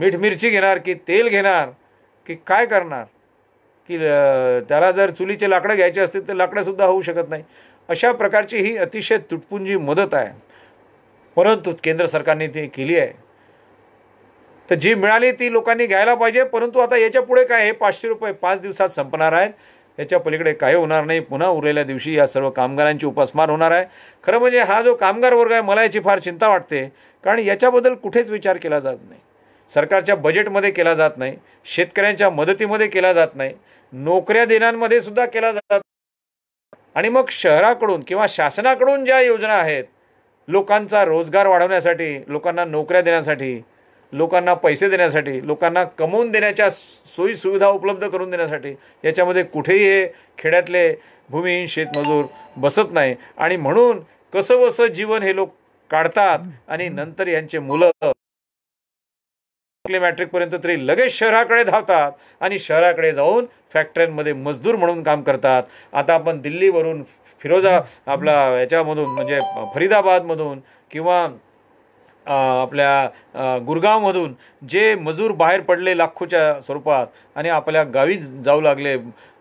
मीठ मिरची घेणार की तेल घेणार की काय करणार की त्याला जर चुलीचे लाकडं घ्यायचे असतील तर लाकडंसुद्धा होऊ शकत नाही अशा प्रकारची ही अतिशय तुटपुंजी मदत आहे परंतु केंद्र सरकारने ती केली आहे तर जी मिळाली ती लोकांनी घ्यायला पाहिजे परंतु आता याच्या पुढे काय हे पाचशे रुपये पाच दिवसात संपणार आहेत याच्या पलीकडे काही होणार नाही पुन्हा उरलेल्या दिवशी या सर्व कामगारांची उपस्मार होणार आहे खरं म्हणजे हा जो कामगार वर्ग आहे मला याची फार चिंता वाटते कारण याच्याबद्दल कुठेच विचार केला जात नाही सरकारच्या बजेटमध्ये केला जात नाही शेतकऱ्यांच्या मदतीमध्ये केला जात नाही नोकऱ्या देण्यांमध्ये सुद्धा केला जात आणि मग शहराकडून किंवा शासनाकडून ज्या योजना आहेत लोकांचा रोजगार वाढवण्यासाठी लोकांना नोकऱ्या देण्यासाठी लोकांना पैसे देण्यासाठी लोकांना कमवून देण्याच्या सोयीसुविधा उपलब्ध करून देण्यासाठी याच्यामध्ये कुठेही हे खेड्यातले भूमिहीन शेतमजूर बसत नाही आणि म्हणून कसं वसं जीवन हे लोक काढतात आणि नंतर यांचे मुलं मॅट्रिकपर्यंत तरी लगेच शहराकडे धावतात आणि शहराकडे जाऊन फॅक्टरीमध्ये मजदूर म्हणून काम करतात आता आपण दिल्लीवरून फिरोजा आपला याच्यामधून म्हणजे फरीदाबादमधून किंवा आपल्या गुरगावमधून जे मजूर बाहेर पडले लाखोच्या स्वरूपात आणि आपल्या गावी जाऊ लागले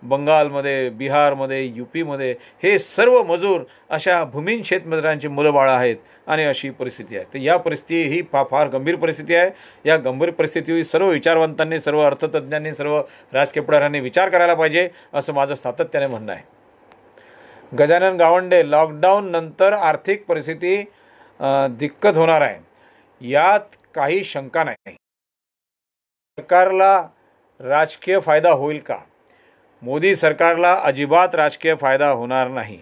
बंगालमध्ये बिहारमध्ये यू पीमध्ये हे सर्व मजूर अशा भूमीन शेतमजुरांचे मुलं आहेत आणि अशी परिस्थिती आहे तर या परिस्थिती ही फा फार गंभीर परिस्थिती आहे या गंभीर परिस्थितीवर सर्व विचारवंतांनी सर्व अर्थतज्ज्ञांनी सर्व राजकीय पुढाऱ्यांनी विचार करायला पाहिजे असं माझं सातत्याने म्हणणं आहे गजानन गावंडे लॉकडाऊन नंतर आर्थिक परिस्थिती दिक्कत होणार आहे यात काही शंका नाही सरकारला राजकीय फायदा होईल का मोदी सरकारला अजिबात राजकीय फायदा होणार नाही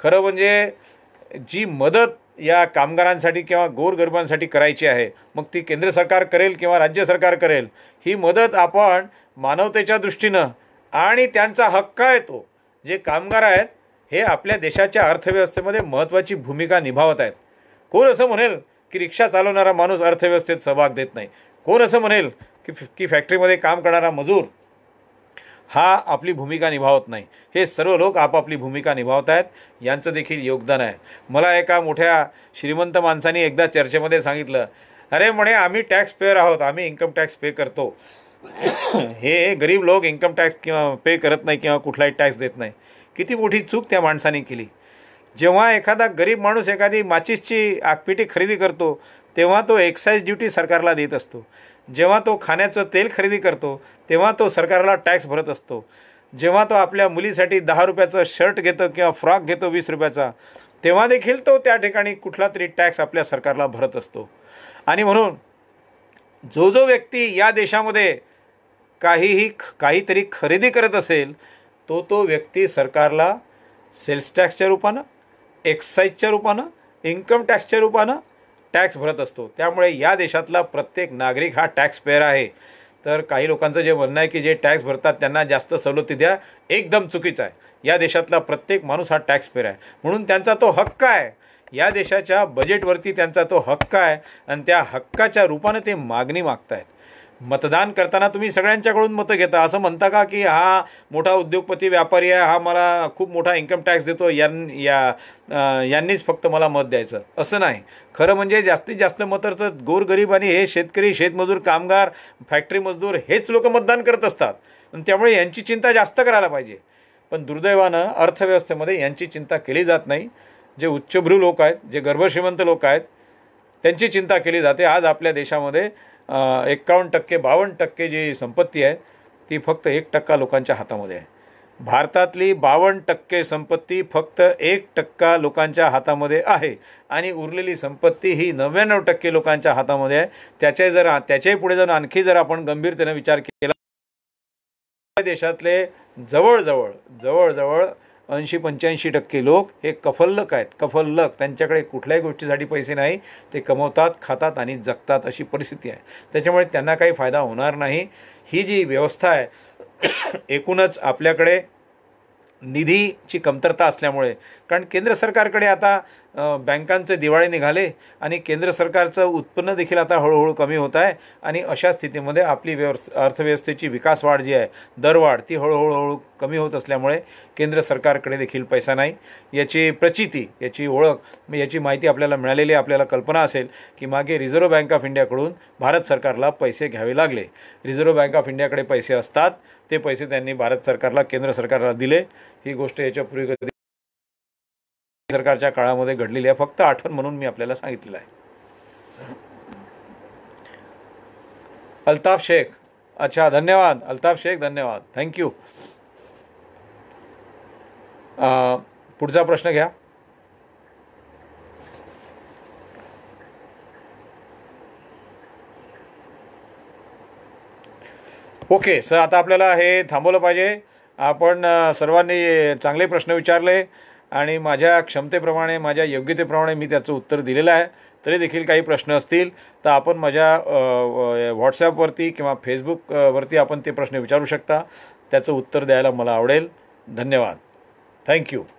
खरं म्हणजे जी मदत या कामगारांसाठी किंवा गोरगरिबांसाठी करायची आहे मग ती केंद्र सरकार करेल किंवा राज्य सरकार करेल ही मदत आपण मानवतेच्या दृष्टीनं आणि त्यांचा हक्क आहे तो जे कामगार आहेत हे आपल्या देशाच्या अर्थव्यवस्थेमध्ये महत्त्वाची भूमिका निभावत आहेत कोण असं म्हणेल की रिक्षा चालवणारा माणूस अर्थव्यवस्थेत सहभाग देत नाही कोण असं म्हणेल की की फॅक्टरीमध्ये काम करणारा मजूर हा आपली भूमिका निभावत नाही हे सर्व लोक आपापली भूमिका निभावत आहेत यांचं देखील योगदान आहे मला एका मोठ्या श्रीमंत माणसाने एकदा चर्चेमध्ये सांगितलं अरे म्हणे आम्ही टॅक्स पेअर आहोत आम्ही इन्कम टॅक्स पे करतो हे गरीब लोक इन्कम टॅक्स किंवा पे करत नाही किंवा कुठलाही टॅक्स देत नाही किती मोठी चूक त्या माणसाने केली जेव्हा एखादा गरीब माणूस एखादी माचिसची आगपिटी खरेदी करतो तेव्हा तो एक्साईज ड्युटी सरकारला देत असतो जेव्हा तो खाण्याचं तेल खरेदी करतो तेव्हा तो सरकारला टॅक्स भरत असतो जेव्हा तो आपल्या मुलीसाठी दहा रुपयाचं शर्ट घेतो किंवा फ्रॉक घेतो वीस रुपयाचा तेव्हा देखील तो त्या ठिकाणी कुठला तरी टॅक्स आपल्या सरकारला भरत असतो आणि म्हणून जो जो व्यक्ती या देशामध्ये काहीही काहीतरी खरेदी करत असेल तो तो व्यक्ती सरकारला सेल्स टॅक्सच्या रूपानं एक्साईजच्या रूपानं इन्कम टॅक्सच्या रूपानं टॅक्स भरत असतो त्यामुळे या देशातला प्रत्येक नागरिक हा टॅक्स पेअर आहे तर काही लोकांचं जे म्हणणं आहे की जे टॅक्स भरतात त्यांना जास्त सवलती द्या एकदम चुकीचं आहे या देशातला प्रत्येक माणूस हा टॅक्स पेअर आहे म्हणून त्यांचा तो हक्क आहे या देशाच्या बजेटवरती त्यांचा तो हक्क आहे आणि त्या हक्काच्या रूपानं ते मागणी आहेत मतदान करताना तुम्ही सगळ्यांच्याकडून मतं घेता असं म्हणता का की हा मोठा उद्योगपती व्यापारी आहे हा मला खूप मोठा इन्कम टॅक्स देतो यां या यांनीच फक्त मला मत द्यायचं असं नाही खरं म्हणजे जास्तीत जास्त मतं तर गोरगरीब आणि हे शेतकरी शेतमजूर कामगार फॅक्टरी मजदूर हेच लोक मतदान करत असतात आणि त्यामुळे यांची चिंता जास्त करायला पाहिजे पण दुर्दैवानं अर्थव्यवस्थेमध्ये यांची चिंता केली जात नाही जे उच्चभ्रू लोक आहेत जे गर्भश्रीमंत लोक आहेत त्यांची चिंता केली जाते आज आपल्या देशामध्ये एक्कावन्न टक्के बावन्न टक्के जी संपत्ती आहे ती फक्त एक टक्का लोकांच्या हातामध्ये आहे भारतातली बावन्न टक्के संपत्ती फक्त एक टक्का लोकांच्या हातामध्ये आहे आणि उरलेली संपत्ती ही नव्याण्णव टक्के लोकांच्या हातामध्ये आहे त्याच्या जर त्याच्याही पुढे जाऊन आणखी जर आपण गंभीरतेने विचार केला देशातले जवळजवळ जवळजवळ ऐंशी पंच्याऐंशी टक्के लोक हे कफल्लक आहेत कफल्लक त्यांच्याकडे कुठल्याही गोष्टीसाठी पैसे नाही ते कमवतात खातात आणि जगतात अशी परिस्थिती आहे त्याच्यामुळे त्यांना काही फायदा होणार नाही ही जी व्यवस्था आहे एकूणच आपल्याकडे निधीची कमतरता असल्यामुळे कारण केंद्र सरकारकडे आता बँकांचे दिवाळे निघाले आणि केंद्र सरकारचं उत्पन्न देखील आता हळूहळू कमी होत आहे आणि अशा स्थितीमध्ये आपली व्यवस् अर्थव्यवस्थेची विकासवाढ जी आहे दरवाढ ती हळूहळूहळू कमी होत असल्यामुळे केंद्र सरकारकडे देखील पैसा नाही याची प्रचिती याची ओळख याची माहिती आपल्याला मिळालेली आपल्याला कल्पना असेल की मागे रिझर्व्ह बँक ऑफ इंडियाकडून भारत सरकारला पैसे घ्यावे लागले रिझर्व्ह बँक ऑफ इंडियाकडे पैसे असतात ते पैसे त्यांनी भारत सरकारला केंद्र सरकारला दिले ही गोष्ट याच्यापूर्वी कधी सरकारच्या काळामध्ये घडलेली आहे फक्त आठवण म्हणून मी आपल्याला सांगितलेलं आहे अल्ताफ शेख अच्छा धन्यवाद अल्ताफ शेख धन्यवाद थँक्यू पुढचा प्रश्न घ्या ओके सर आता आपल्याला हे थांबवलं पाहिजे आपण सर्वांनी चांगले प्रश्न विचारले आणि माझ्या क्षमतेप्रमाणे माझ्या योग्यतेप्रमाणे मी त्याचं उत्तर दिलेलं आहे तरी देखील काही प्रश्न असतील तर आपण माझ्या व्हॉट्सॲपवरती किंवा फेसबुकवरती आपण ते प्रश्न विचारू शकता त्याचं उत्तर द्यायला मला आवडेल धन्यवाद थँक्यू